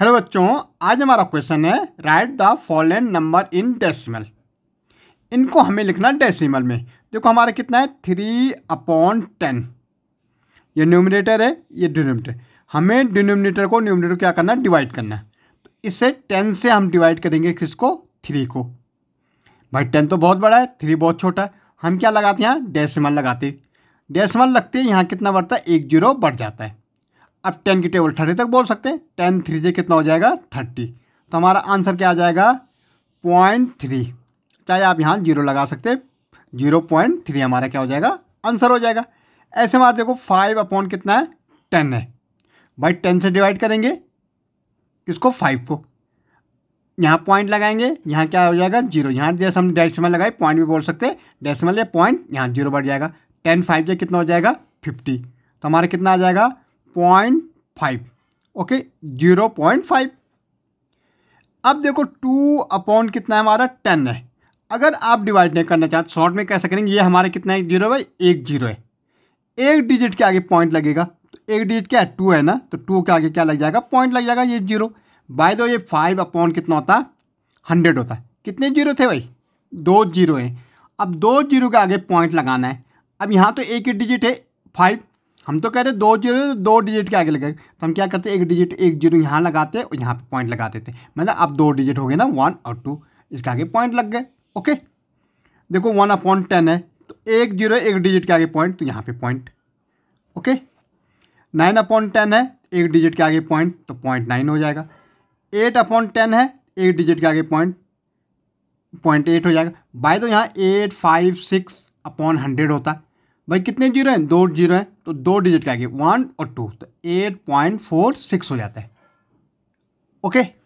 hello बच्चों आज हमारा क्वेश्चन है write the following number in decimal इनको हमें लिखना डेसिमल में देखो हमारा कितना है थ्री अपॉन टेन ये न्यूमिनेटर है ये डिनोमिनेटर हमें डिनोमिनेटर को न्यूमिनेटर क्या करना डिवाइड करना तो इसे टेन से हम डिवाइड करेंगे किसको थ्री को भाई टेन तो बहुत बड़ा है थ्री बहुत छोटा है हम क्या लगाते हैं यहाँ डेसिमल लगाते डेसिमल लगते हैं यहाँ कितना बढ़ता है एक जीरो बढ़ जाता है अब टेन की टेबल थर्टी तक बोल सकते हैं टेन थ्री जे कितना हो जाएगा थर्टी तो हमारा आंसर क्या आ जाएगा पॉइंट थ्री चाहे आप यहाँ जीरो लगा सकते जीरो पॉइंट थ्री हमारा क्या हो जाएगा आंसर हो जाएगा ऐसे में आप देखो फाइव अपॉन कितना है टेन है भाई टेन से डिवाइड करेंगे इसको फाइव को यहाँ पॉइंट लगाएंगे यहाँ क्या हो जाएगा जीरो यहाँ जैसे हम डेसिमल लगाए पॉइंट भी बोल सकते हैं डेसिमल या पॉइंट यहाँ जीरो बढ़ जाएगा टेन फाइव जे कितना हो जाएगा फिफ्टी तो हमारा कितना आ जाएगा point five okay zero point five अब देखो टू अपॉन कितना है हमारा टेन है अगर आप डिवाइड नहीं करना चाहते शॉर्ट में कैसे करेंगे ये हमारा कितना है जीरो भाई एक जीरो है एक डिजिट के आगे पॉइंट लगेगा तो एक डिजिट क्या है टू है ना तो टू के आगे क्या लग जाएगा पॉइंट लग जाएगा ये जीरो बाय दो ये फाइव अपॉन कितना होता है हंड्रेड होता है कितने जीरो थे भाई दो जीरो हैं अब दो जीरो के आगे पॉइंट लगाना है अब यहाँ तो एक ही डिजिट है फाइव हम तो कह रहे दो जीरो दो डिजिट के आगे लगे तो हम क्या करते एक डिजिट एक जीरो यहाँ लगाते और यहाँ पे पॉइंट लगा देते मतलब अब दो डिजिट हो गए ना वन और टू इसके आगे पॉइंट लग गए ओके देखो वन अपॉन टेन है तो एक जीरो एक डिजिट के आगे पॉइंट तो यहाँ पे point okay nine upon ten है एक डिजिट के आगे पॉइंट तो पॉइंट नाइन हो जाएगा एट अपॉन टेन है एक डिजिट के आगे पॉइंट पॉइंट एट हो जाएगा बाय तो यहाँ eight five six upon hundred होता है भाई कितने जीरो हैं दो जीरो हैं तो दो डिजिट के आगे वन और टू तो एट पॉइंट फोर सिक्स हो जाता है ओके